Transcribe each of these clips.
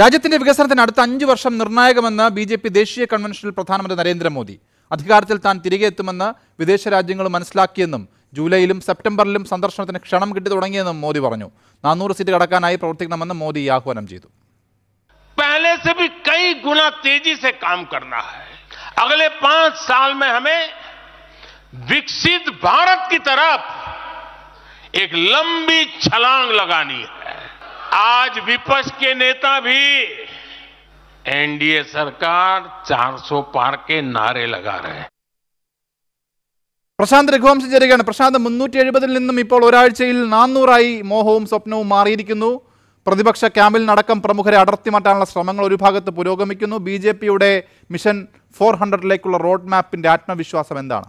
രാജ്യത്തിന്റെ വികസനത്തിന് അടുത്ത അഞ്ചു വർഷം നിർണായകമെന്ന് ബി ജെ പി ദേശീയ കൺവെൻഷനിൽ പ്രധാനമന്ത്രി നരേന്ദ്രമോദി അധികാരത്തിൽ താൻ തിരികെ എത്തുമെന്ന് വിദേശ രാജ്യങ്ങൾ മനസ്സിലാക്കിയെന്നും ജൂലൈയിലും സെപ്റ്റംബറിലും സന്ദർശനത്തിന് ക്ഷണം കിട്ടി തുടങ്ങിയെന്നും മോദി പറഞ്ഞു നാനൂറ് സീറ്റ് കടക്കാനായി പ്രവർത്തിക്കണമെന്ന് മോദി ആഹ്വാനം ചെയ്തു पहले से भी कई गुना तेजी से काम करना है अगले साल में हमें विकसित भारत की तरफ एक लंबी छलांग लगानी है आज विपक्ष के नेता भी एनडीए सरकार 400 पार के नारे लगा रहे हैं പ്രശാന്ത് രഘുവംശം ചേരുകയാണ് പ്രശാന്ത് മുന്നൂറ്റി എഴുപതിൽ നിന്നും ഇപ്പോൾ ഒരാഴ്ചയിൽ നാനൂറായി മോഹവും സ്വപ്നവും മാറിയിരിക്കുന്നു പ്രതിപക്ഷ ക്യാമ്പിൽ നടക്കം പ്രമുഖരെ അടർത്തി മാറ്റാനുള്ള ശ്രമങ്ങൾ ഒരു ഭാഗത്ത് പുരോഗമിക്കുന്നു ബി ജെ പിയുടെ മിഷൻ ഫോർ ഹൺഡ്രഡിലേക്കുള്ള റോഡ് മാപ്പിന്റെ ആത്മവിശ്വാസം എന്താണ്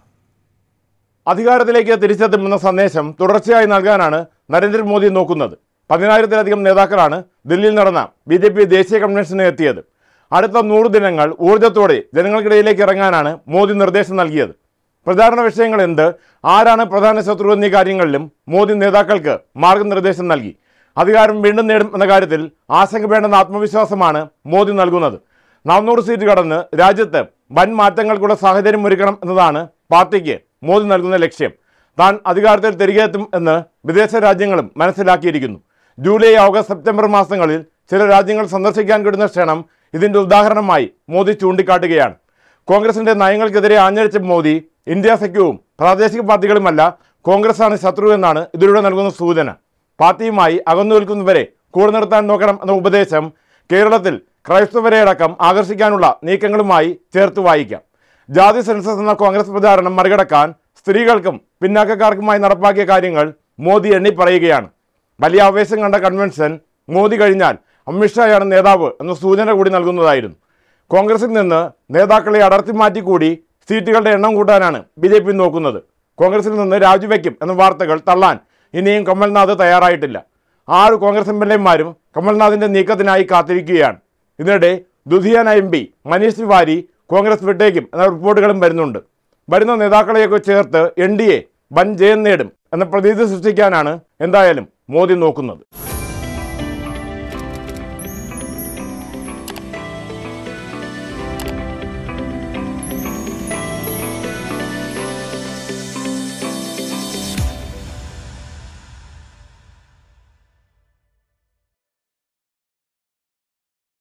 അധികാരത്തിലേക്ക് തിരിച്ചെത്തുമെന്ന സന്ദേശം തുടർച്ചയായി നൽകാനാണ് നരേന്ദ്രമോദി നോക്കുന്നത് പതിനായിരത്തിലധികം നേതാക്കളാണ് ദില്ലിയിൽ നടന്ന ബി ജെ പി ദേശീയ കൺവെൻഷനിൽ എത്തിയത് അടുത്ത നൂറ് ദിനങ്ങൾ ഊർജ്ജത്തോടെ ജനങ്ങൾക്കിടയിലേക്ക് ഇറങ്ങാനാണ് മോദി നിർദ്ദേശം നൽകിയത് പ്രചാരണ വിഷയങ്ങൾ എന്ത് ആരാണ് പ്രധാന ശത്രു എന്നീ കാര്യങ്ങളിലും മോദി നേതാക്കൾക്ക് മാർഗനിർദ്ദേശം നൽകി അധികാരം വീണ്ടും നേടും എന്ന കാര്യത്തിൽ ആശങ്ക വേണ്ടെന്ന ആത്മവിശ്വാസമാണ് മോദി നൽകുന്നത് നാനൂറ് സീറ്റ് കടന്ന് രാജ്യത്ത് വൻ മാറ്റങ്ങൾക്കുള്ള സാഹചര്യം ഒരുക്കണം എന്നതാണ് പാർട്ടിക്ക് മോദി നൽകുന്ന ലക്ഷ്യം താൻ അധികാരത്തിൽ തിരികെ എത്തും എന്ന് വിദേശ രാജ്യങ്ങളും മനസ്സിലാക്കിയിരിക്കുന്നു ജൂലൈ ഓഗസ്റ്റ് സെപ്റ്റംബർ മാസങ്ങളിൽ ചില രാജ്യങ്ങൾ സന്ദർശിക്കാൻ കിട്ടുന്ന ക്ഷണം ഇതിൻ്റെ ഉദാഹരണമായി മോദി ചൂണ്ടിക്കാട്ടുകയാണ് കോൺഗ്രസിൻ്റെ നയങ്ങൾക്കെതിരെ ആഞ്ഞടിച്ച മോദി ഇന്ത്യ സഖ്യവും പ്രാദേശിക പാർട്ടികളുമല്ല കോൺഗ്രസാണ് ശത്രു എന്നാണ് ഇതിലൂടെ നൽകുന്ന സൂചന പാർട്ടിയുമായി അകന്നു നിൽക്കുന്നവരെ കൂടെ നിർത്താൻ നോക്കണം എന്ന ഉപദേശം കേരളത്തിൽ ക്രൈസ്തവരെ അടക്കം ആകർഷിക്കാനുള്ള നീക്കങ്ങളുമായി ചേർത്ത് വായിക്കാം ജാതി സെൻസസ് എന്ന കോൺഗ്രസ് പ്രചാരണം മറികടക്കാൻ സ്ത്രീകൾക്കും പിന്നാക്കക്കാർക്കുമായി നടപ്പാക്കിയ കാര്യങ്ങൾ മോദി എണ്ണി പറയുകയാണ് വലിയ ആവേശം കണ്ട കൺവെൻഷൻ മോദി കഴിഞ്ഞാൽ അമിത്ഷായാണ് നേതാവ് എന്ന സൂചന കൂടി നൽകുന്നതായിരുന്നു കോൺഗ്രസിൽ നിന്ന് നേതാക്കളെ അടർത്തി മാറ്റി കൂടി സീറ്റുകളുടെ എണ്ണം കൂട്ടാനാണ് ബി ജെ പി നോക്കുന്നത് കോൺഗ്രസിൽ നിന്ന് രാജിവെക്കും എന്ന വാർത്തകൾ തള്ളാൻ ഇനിയും കമൽനാഥ് തയ്യാറായിട്ടില്ല ആറ് കോൺഗ്രസ് എം എൽ എമാരും കമൽനാഥിൻ്റെ നീക്കത്തിനായി കാത്തിരിക്കുകയാണ് ഇതിനിടെ ദുധിയാന എം പി മനീഷ് തിവാരി കോൺഗ്രസ് വിട്ടേക്കും എന്ന റിപ്പോർട്ടുകളും വരുന്നുണ്ട് വരുന്ന നേതാക്കളെയൊക്കെ ചേർത്ത് എൻ ഡി എ വൻ ജയം നേടും എന്ന പ്രതീതി സൃഷ്ടിക്കാനാണ് എന്തായാലും മോദി നോക്കുന്നത്